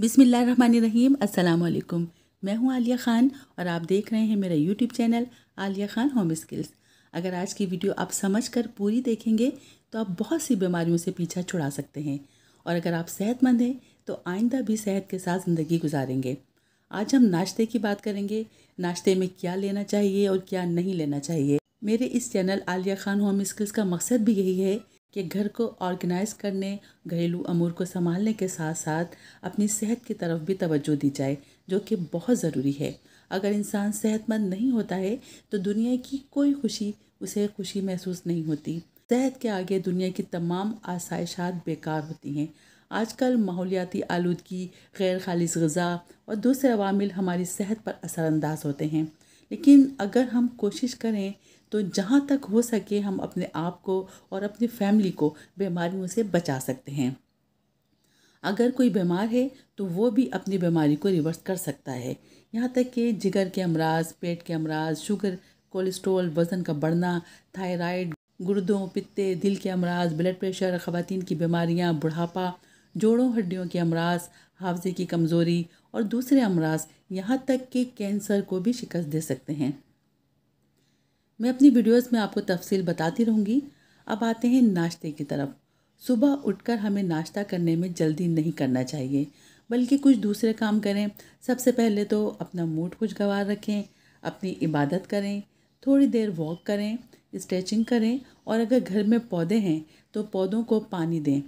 बिसमीम अल्लाम मैं हूं आलिया ख़ान और आप देख रहे हैं मेरा YouTube channel Aliya Khan home skills अगर आज की वीडियो आप समझ कर पूरी देखेंगे तो आप बहुत सी बीमारियों से पीछा छुड़ा सकते हैं और अगर आप सेहतमंद हैं तो आइंदा भी सेहत के साथ ज़िंदगी गुजारेंगे आज हम नाश्ते की बात करेंगे नाश्ते में क्या लेना चाहिए और क्या नहीं लेना चाहिए मेरे इस channel Aliya Khan home skills का मकसद भी यही है कि घर को ऑर्गेनाइज़ करने घरेलू अमूर को संभालने के साथ साथ अपनी सेहत की तरफ भी तवज्जो दी जाए जो कि बहुत ज़रूरी है अगर इंसान सेहतमंद नहीं होता है तो दुनिया की कोई खुशी उसे खुशी महसूस नहीं होती सेहत के आगे दुनिया की तमाम आसाइशात बेकार होती हैं आजकल माहौलियाती आलूदगी गैर खालिज गज़ा और दूसरे अवामिल हमारी सेहत पर असरानंदाज होते हैं लेकिन अगर हम कोशिश करें तो जहाँ तक हो सके हम अपने आप को और अपनी फैमिली को बीमारियों से बचा सकते हैं अगर कोई बीमार है तो वो भी अपनी बीमारी को रिवर्स कर सकता है यहाँ तक कि जिगर के अमराज पेट के अमराज शुगर कोलेस्ट्रोल वज़न का बढ़ना थायराइड गुर्दों पित्ते दिल के अमराज ब्लड प्रेशर ख़वान की बीमारियाँ बुढ़ापा जोड़ों हड्डियों के अमराज हाफजे की कमज़ोरी और दूसरे अमराज यहाँ तक कि कैंसर को भी शिकस्त दे सकते हैं मैं अपनी वीडियोस में आपको तफसील बताती रहूँगी अब आते हैं नाश्ते की तरफ सुबह उठकर हमें नाश्ता करने में जल्दी नहीं करना चाहिए बल्कि कुछ दूसरे काम करें सबसे पहले तो अपना मूड कुछ गवार रखें अपनी इबादत करें थोड़ी देर वॉक करें स्ट्रेचिंग करें और अगर घर में पौधे हैं तो पौधों को पानी दें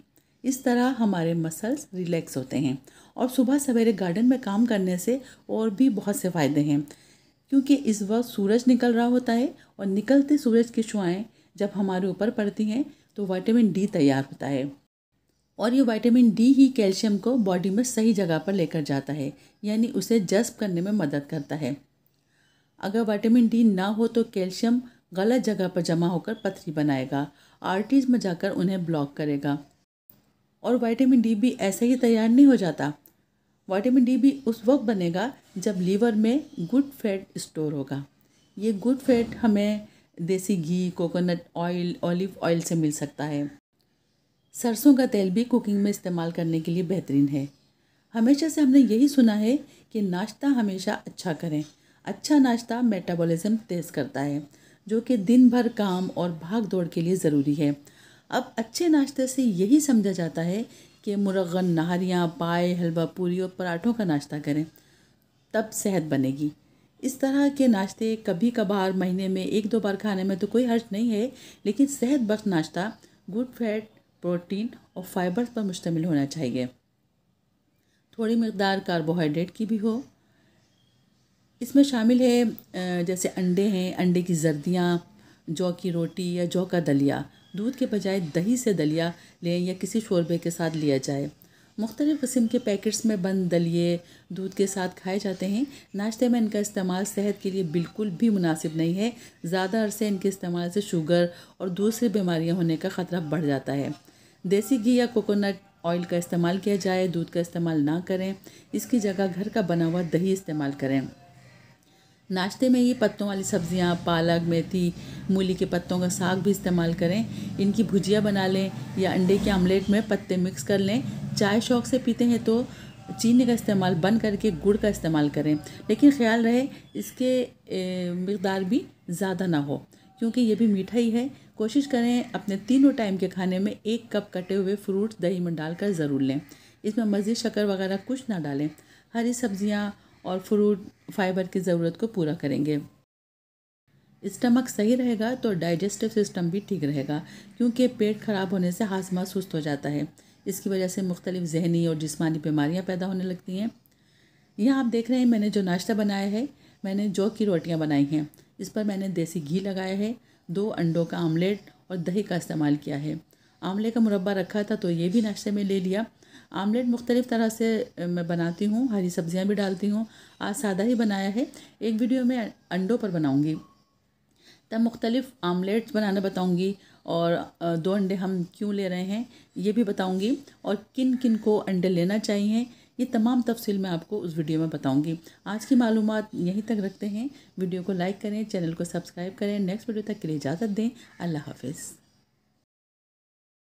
इस तरह हमारे मसल्स रिलैक्स होते हैं और सुबह सवेरे गार्डन में काम करने से और भी बहुत से फ़ायदे हैं क्योंकि इस वक्त सूरज निकल रहा होता है और निकलते सूरज की शुआएँ जब हमारे ऊपर पड़ती हैं तो वाइटामिन डी तैयार होता है और ये वाइटामिन डी ही कैल्शियम को बॉडी में सही जगह पर लेकर जाता है यानी उसे जस्ब करने में मदद करता है अगर वाइटामिन डी ना हो तो कैल्शियम गलत जगह पर जमा होकर पथरी बनाएगा आर्टीज में जाकर उन्हें ब्लॉक करेगा और वाइटामिन डी भी ऐसे ही तैयार नहीं हो जाता वाइटामिन डी भी उस वक्त बनेगा जब लीवर में गुड फैट स्टोर होगा ये गुड फैट हमें देसी घी कोकोनट ऑयल ऑलिव ऑयल से मिल सकता है सरसों का तेल भी कुकिंग में इस्तेमाल करने के लिए बेहतरीन है हमेशा से हमने यही सुना है कि नाश्ता हमेशा अच्छा करें अच्छा नाश्ता मेटाबॉलिज्म तेज़ करता है जो कि दिन भर काम और भाग दौड़ के लिए ज़रूरी है अब अच्छे नाश्ते से यही समझा जाता है कि मुरगन नहरियाँ पाए हलवा पूरी और पराठों का नाश्ता करें तब सेहत बनेगी इस तरह के नाश्ते कभी कभार महीने में एक दो बार खाने में तो कोई हर्ज नहीं है लेकिन सेहत बख्श नाश्ता गुड फैट प्रोटीन और फाइबर्स पर मुश्तमिल होना चाहिए थोड़ी मकदार कार्बोहाइड्रेट की भी हो इसमें शामिल है जैसे अंडे हैं अंडे की जर्दियाँ जौ की रोटी या जौ का दलिया दूध के बजाय दही से दलिया लें या किसी शोरबे के साथ लिया जाए मुख्तलिफ़ किस्म के पैकेट्स में बंद दलिए दूध के साथ खाए जाते हैं नाश्ते में इनका इस्तेमाल सेहत के लिए बिल्कुल भी मुनासिब नहीं है ज़्यादा अरसे इनके इस्तेमाल से शुगर और दूसरी बीमारियाँ होने का ख़तरा बढ़ जाता है देसी घी या कोकोनट ऑयल का इस्तेमाल किया जाए दूध का इस्तेमाल ना करें इसकी जगह घर का बना हुआ दही इस्तेमाल करें नाश्ते में ये पत्तों वाली सब्ज़ियाँ पालक मेथी मूली के पत्तों का साग भी इस्तेमाल करें इनकी भुजिया बना लें या अंडे के आमलेट में पत्ते मिक्स कर लें चाय शौक से पीते हैं तो चीनी का इस्तेमाल बंद करके गुड़ का इस्तेमाल करें लेकिन ख्याल रहे इसके मकदार भी ज़्यादा ना हो क्योंकि ये भी मीठा ही है कोशिश करें अपने तीनों टाइम के खाने में एक कप कटे हुए फ्रूट दही में डालकर ज़रूर लें इसमें मज़ीद शक्कर वगैरह कुछ ना डालें हरी सब्ज़ियाँ और फ्रूट फाइबर की ज़रूरत को पूरा करेंगे स्टमक सही रहेगा तो डाइजेस्टिव सिस्टम भी ठीक रहेगा क्योंकि पेट ख़राब होने से हाजमा सुस्त हो जाता है इसकी वजह से मुख्तलिफ़ जहनी और जिसमानी बीमारियाँ पैदा होने लगती हैं यहाँ आप देख रहे हैं मैंने जो नाश्ता बनाया है मैंने जौ की रोटियाँ बनाई हैं इस पर मैंने देसी घी लगाया है दो अंडों का आमलेट और दही का इस्तेमाल किया है आमले का मुरबा रखा था तो ये भी नाश्ते में ले लिया आमलेट मुख्तलिफ़ तरह से मैं बनाती हूँ हरी सब्ज़ियाँ भी डालती हूँ आज सादा ही बनाया है एक वीडियो में अंडों पर बनाऊँगी तब मुख्तलिफ़ आमलेट्स बनाना बताऊँगी और दो अंडे हम क्यों ले रहे हैं ये भी बताऊँगी और किन किन को अंडे लेना चाहिए ये तमाम तफसील मैं आपको उस वीडियो में बताऊंगी आज की मालूम यहीं तक रखते हैं वीडियो को लाइक करें चैनल को सब्सक्राइब करें नेक्स्ट वीडियो तक के लिए इजाज़त दें अल्लाह हाफिज़